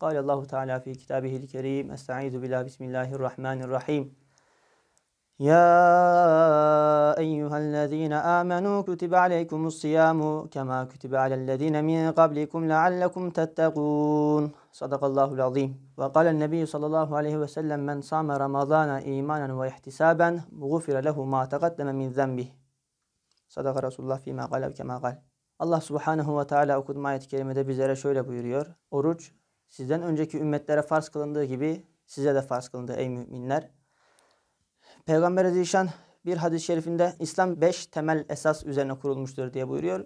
قال الله تعالى في كتابه الكريم استعيذ بالله بسم الله الرحمن الرحيم يا أيها الذين آمنوا كتب عليكم الصيام كما كتب على الذين من قبلكم لعلكم تتقون صدق الله العظيم وقال النبي صلى الله عليه وسلم من صام رمضان إيمانا واحتسابا غفر له ما تقدم من ذنبه صدق رسول الله فيما قال كما قال Allah subhanehu ve teala okuduğum ayet-i kerimede bizlere şöyle buyuruyor. Oruç Sizden önceki ümmetlere farz kılındığı gibi size de farz kılındı ey müminler. Peygamber Zişan bir hadis-i şerifinde İslam beş temel esas üzerine kurulmuştur diye buyuruyor.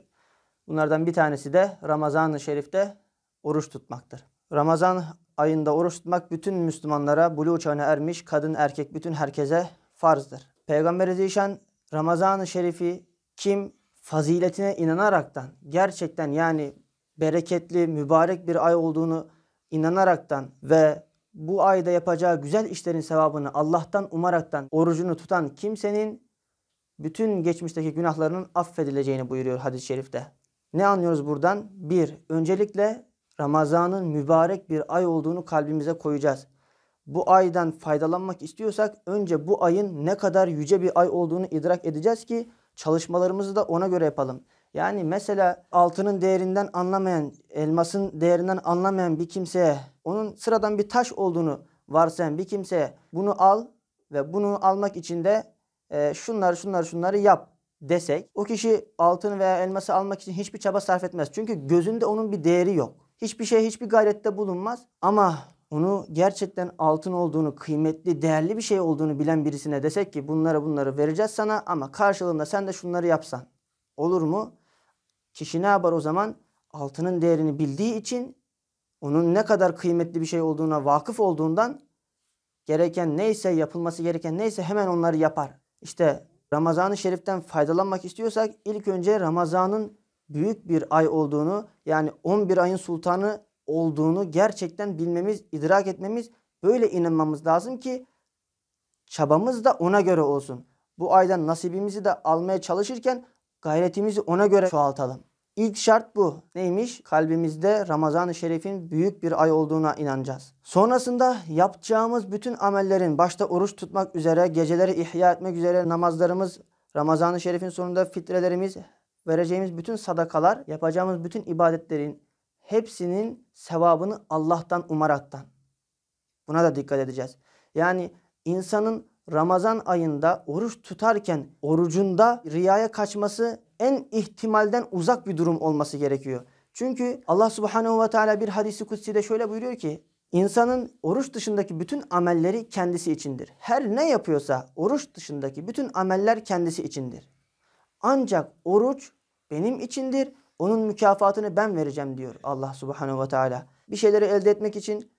Bunlardan bir tanesi de Ramazan-ı Şerif'te oruç tutmaktır. Ramazan ayında oruç tutmak bütün Müslümanlara, bulu çağına ermiş kadın erkek bütün herkese farzdır. Peygamber Zişan Ramazan-ı Şerif'i kim faziletine inanaraktan gerçekten yani bereketli, mübarek bir ay olduğunu inanaraktan ve bu ayda yapacağı güzel işlerin sevabını Allah'tan umaraktan orucunu tutan kimsenin bütün geçmişteki günahlarının affedileceğini buyuruyor hadis-i şerifte. Ne anlıyoruz buradan? Bir, öncelikle Ramazan'ın mübarek bir ay olduğunu kalbimize koyacağız. Bu aydan faydalanmak istiyorsak önce bu ayın ne kadar yüce bir ay olduğunu idrak edeceğiz ki çalışmalarımızı da ona göre yapalım. Yani mesela altının değerinden anlamayan, elmasın değerinden anlamayan bir kimseye onun sıradan bir taş olduğunu varsayan bir kimseye bunu al ve bunu almak için de e, şunları şunları şunları yap desek o kişi altın veya elması almak için hiçbir çaba sarf etmez. Çünkü gözünde onun bir değeri yok. Hiçbir şey hiçbir gayrette bulunmaz ama onu gerçekten altın olduğunu, kıymetli, değerli bir şey olduğunu bilen birisine desek ki bunları bunları vereceğiz sana ama karşılığında sen de şunları yapsan olur mu? Kişi ne yapar o zaman? Altının değerini bildiği için onun ne kadar kıymetli bir şey olduğuna vakıf olduğundan gereken neyse yapılması gereken neyse hemen onları yapar. İşte Ramazan-ı Şerif'ten faydalanmak istiyorsak ilk önce Ramazan'ın büyük bir ay olduğunu yani 11 ayın sultanı olduğunu gerçekten bilmemiz, idrak etmemiz, böyle inanmamız lazım ki çabamız da ona göre olsun. Bu aydan nasibimizi de almaya çalışırken gayretimizi ona göre çoğaltalım. İlk şart bu. Neymiş? Kalbimizde Ramazan-ı Şerif'in büyük bir ay olduğuna inanacağız. Sonrasında yapacağımız bütün amellerin başta oruç tutmak üzere, geceleri ihya etmek üzere namazlarımız, Ramazan-ı Şerif'in sonunda fitrelerimiz, vereceğimiz bütün sadakalar, yapacağımız bütün ibadetlerin hepsinin sevabını Allah'tan umaraktan. Buna da dikkat edeceğiz. Yani insanın Ramazan ayında oruç tutarken orucunda riyaya kaçması en ihtimalden uzak bir durum olması gerekiyor. Çünkü Allah Subhanahu ve Teala bir hadisi kutsi de şöyle buyuruyor ki İnsanın oruç dışındaki bütün amelleri kendisi içindir. Her ne yapıyorsa oruç dışındaki bütün ameller kendisi içindir. Ancak oruç benim içindir. Onun mükafatını ben vereceğim diyor Allah Subhanahu ve Teala. Bir şeyleri elde etmek için,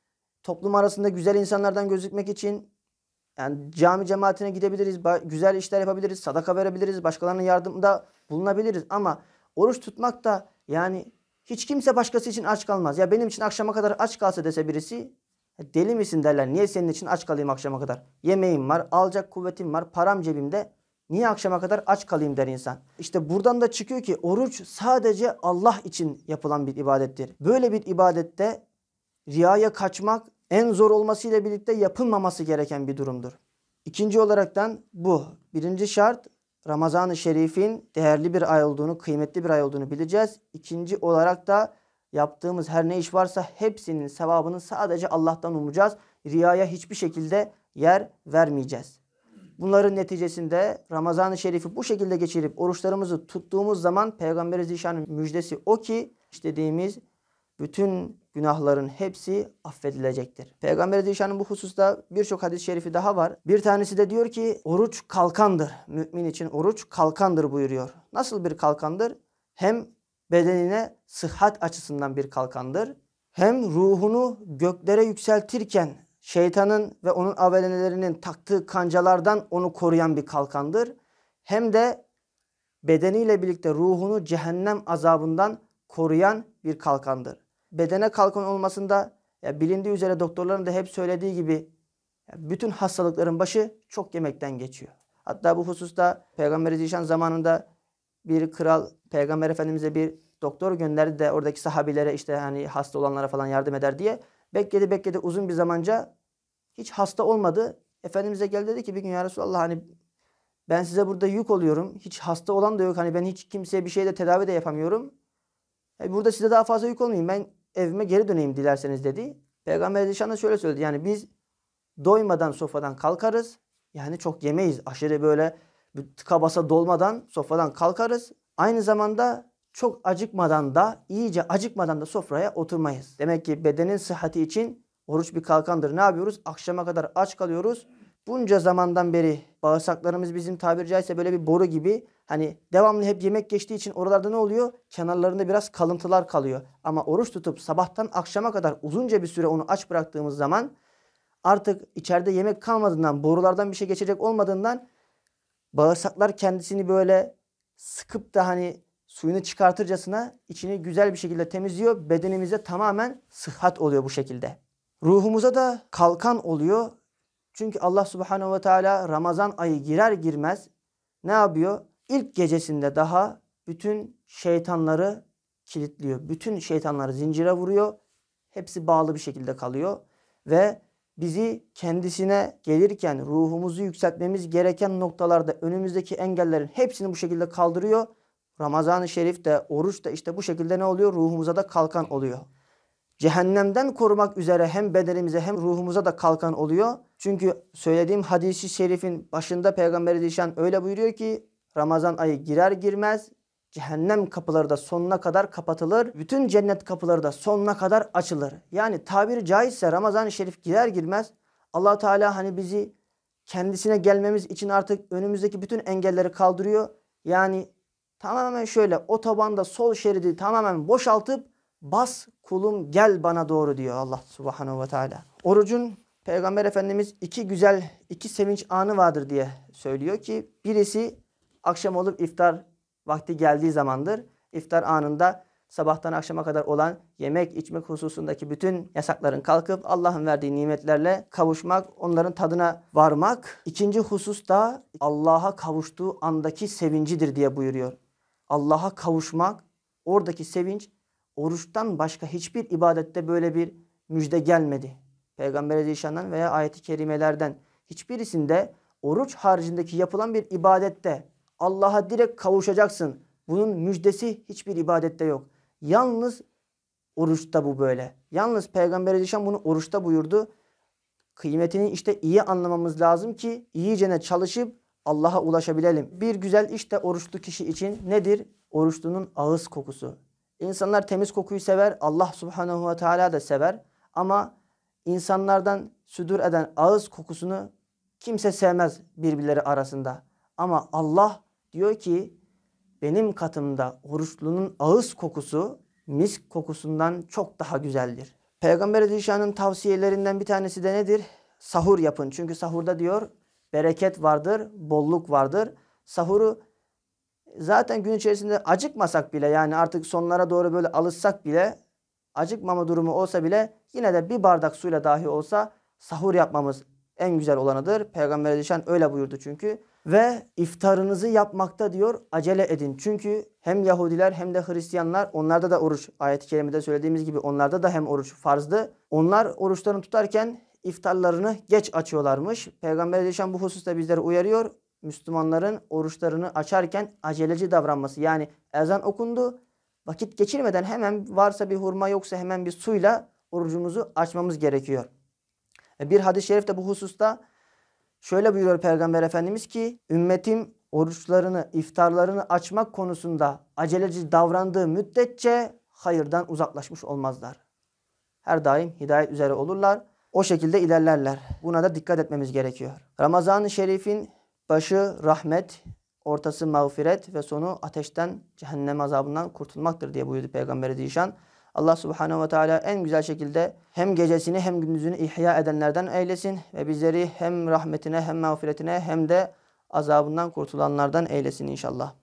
toplum arasında güzel insanlardan gözükmek için, yani cami cemaatine gidebiliriz, güzel işler yapabiliriz, sadaka verebiliriz, başkalarına yardımda bulunabiliriz ama oruç tutmak da yani hiç kimse başkası için aç kalmaz. Ya benim için akşama kadar aç kalsa dese birisi deli misin derler. Niye senin için aç kalayım akşama kadar? Yemeğim var, alacak kuvvetim var, param cebimde. Niye akşama kadar aç kalayım der insan. İşte buradan da çıkıyor ki oruç sadece Allah için yapılan bir ibadettir. Böyle bir ibadette riyaya kaçmak en zor olması ile birlikte yapılmaması gereken bir durumdur. İkinci olaraktan bu. Birinci şart Ramazan-ı Şerif'in değerli bir ay olduğunu, kıymetli bir ay olduğunu bileceğiz. İkinci olarak da yaptığımız her ne iş varsa hepsinin sevabını sadece Allah'tan umacağız. Riyaya hiçbir şekilde yer vermeyeceğiz. Bunların neticesinde Ramazan-ı Şerif'i bu şekilde geçirip oruçlarımızı tuttuğumuz zaman Peygamber-i Zişan'ın müjdesi o ki istediğimiz bütün günahların hepsi affedilecektir. Peygamber Zişan'ın bu hususta birçok hadis-i şerifi daha var. Bir tanesi de diyor ki oruç kalkandır. Mümin için oruç kalkandır buyuruyor. Nasıl bir kalkandır? Hem bedenine sıhhat açısından bir kalkandır. Hem ruhunu göklere yükseltirken şeytanın ve onun avelenelerinin taktığı kancalardan onu koruyan bir kalkandır. Hem de bedeniyle birlikte ruhunu cehennem azabından koruyan bir kalkandır bedene kalkan olmasında ya bilindiği üzere doktorların da hep söylediği gibi bütün hastalıkların başı çok yemekten geçiyor. Hatta bu hususta Peygamber Zişan zamanında bir kral Peygamber Efendimiz'e bir doktor gönderdi de oradaki sahabilere işte hani hasta olanlara falan yardım eder diye. Bekledi bekledi uzun bir zamanca hiç hasta olmadı. Efendimiz'e geldi dedi ki bir gün ya Resulallah hani ben size burada yük oluyorum. Hiç hasta olan da yok. Hani ben hiç kimseye bir şeyle tedavi de yapamıyorum. E, burada size daha fazla yük olmayayım. Ben evime geri döneyim dilerseniz dedi. Peygamber Aleyhisselam şöyle söyledi. Yani biz doymadan sofradan kalkarız. Yani çok yemeyiz. Aşırı böyle tıka basa dolmadan sofradan kalkarız. Aynı zamanda çok acıkmadan da iyice acıkmadan da sofraya oturmayız. Demek ki bedenin sıhhati için oruç bir kalkandır. Ne yapıyoruz? Akşama kadar aç kalıyoruz. Bunca zamandan beri bağırsaklarımız bizim tabiri caizse böyle bir boru gibi Hani devamlı hep yemek geçtiği için oralarda ne oluyor? Kenarlarında biraz kalıntılar kalıyor. Ama oruç tutup sabahtan akşama kadar uzunca bir süre onu aç bıraktığımız zaman artık içeride yemek kalmadığından, borulardan bir şey geçecek olmadığından bağırsaklar kendisini böyle sıkıp da hani suyunu çıkartırcasına içini güzel bir şekilde temizliyor. Bedenimize tamamen sıhhat oluyor bu şekilde. Ruhumuza da kalkan oluyor. Çünkü Allah Subhanahu ve Teala Ramazan ayı girer girmez ne yapıyor? ilk gecesinde daha bütün şeytanları kilitliyor. Bütün şeytanları zincire vuruyor. Hepsi bağlı bir şekilde kalıyor ve bizi kendisine gelirken ruhumuzu yükseltmemiz gereken noktalarda önümüzdeki engellerin hepsini bu şekilde kaldırıyor. Ramazan-ı Şerif de oruç da işte bu şekilde ne oluyor? Ruhumuza da kalkan oluyor. Cehennemden korumak üzere hem bedenimize hem ruhumuza da kalkan oluyor. Çünkü söylediğim hadisi şerifin başında Peygamber Zişan öyle buyuruyor ki Ramazan ayı girer girmez cehennem kapıları da sonuna kadar kapatılır. Bütün cennet kapıları da sonuna kadar açılır. Yani tabiri caizse Ramazan-ı Şerif girer girmez allah Teala hani bizi kendisine gelmemiz için artık önümüzdeki bütün engelleri kaldırıyor. Yani tamamen şöyle o tabanda sol şeridi tamamen boşaltıp bas kulum gel bana doğru diyor Allah subhanahu ve teala. Orucun Peygamber Efendimiz iki güzel iki sevinç anı vardır diye söylüyor ki birisi akşam olup iftar vakti geldiği zamandır. İftar anında sabahtan akşama kadar olan yemek içmek hususundaki bütün yasakların kalkıp Allah'ın verdiği nimetlerle kavuşmak, onların tadına varmak. İkinci husus da Allah'a kavuştuğu andaki sevincidir diye buyuruyor. Allah'a kavuşmak, oradaki sevinç oruçtan başka hiçbir ibadette böyle bir müjde gelmedi. Peygamber Aleyhisselam'dan veya ayeti kerimelerden hiçbirisinde oruç haricindeki yapılan bir ibadette Allah'a direkt kavuşacaksın. Bunun müjdesi hiçbir ibadette yok. Yalnız oruçta bu böyle. Yalnız Peygamber Aleyhisselam bunu oruçta buyurdu. Kıymetini işte iyi anlamamız lazım ki iyicene çalışıp Allah'a ulaşabilelim. Bir güzel işte oruçlu kişi için nedir? Oruçlunun ağız kokusu. İnsanlar temiz kokuyu sever. Allah subhanahu ve teala da sever. Ama insanlardan südür eden ağız kokusunu kimse sevmez birbirleri arasında. Ama Allah Diyor ki benim katımda oruçlunun ağız kokusu misk kokusundan çok daha güzeldir. Peygamber Aleyhisselam'ın tavsiyelerinden bir tanesi de nedir? Sahur yapın. Çünkü sahurda diyor bereket vardır, bolluk vardır. Sahuru zaten gün içerisinde acıkmasak bile yani artık sonlara doğru böyle alışsak bile acıkmama durumu olsa bile yine de bir bardak suyla dahi olsa sahur yapmamız en güzel olanıdır. Peygamber Aleyhisselam öyle buyurdu çünkü ve iftarınızı yapmakta diyor acele edin. Çünkü hem Yahudiler hem de Hristiyanlar onlarda da oruç ayet-i kerimede söylediğimiz gibi onlarda da hem oruç farzdı. Onlar oruçlarını tutarken iftarlarını geç açıyorlarmış. Peygamber Aleyhisselam bu hususta bizleri uyarıyor. Müslümanların oruçlarını açarken aceleci davranması yani ezan okundu vakit geçirmeden hemen varsa bir hurma yoksa hemen bir suyla orucumuzu açmamız gerekiyor. E, bir hadis-i şerif de bu hususta Şöyle buyuruyor Peygamber Efendimiz ki ümmetim oruçlarını, iftarlarını açmak konusunda aceleci davrandığı müddetçe hayırdan uzaklaşmış olmazlar. Her daim hidayet üzere olurlar. O şekilde ilerlerler. Buna da dikkat etmemiz gerekiyor. Ramazan-ı Şerif'in başı rahmet, ortası mağfiret ve sonu ateşten, cehennem azabından kurtulmaktır diye buyurdu Peygamberi Zişan. Allah Subhanahu ve teala en güzel şekilde hem gecesini hem gündüzünü ihya edenlerden eylesin ve bizleri hem rahmetine hem mağfiretine hem de azabından kurtulanlardan eylesin inşallah.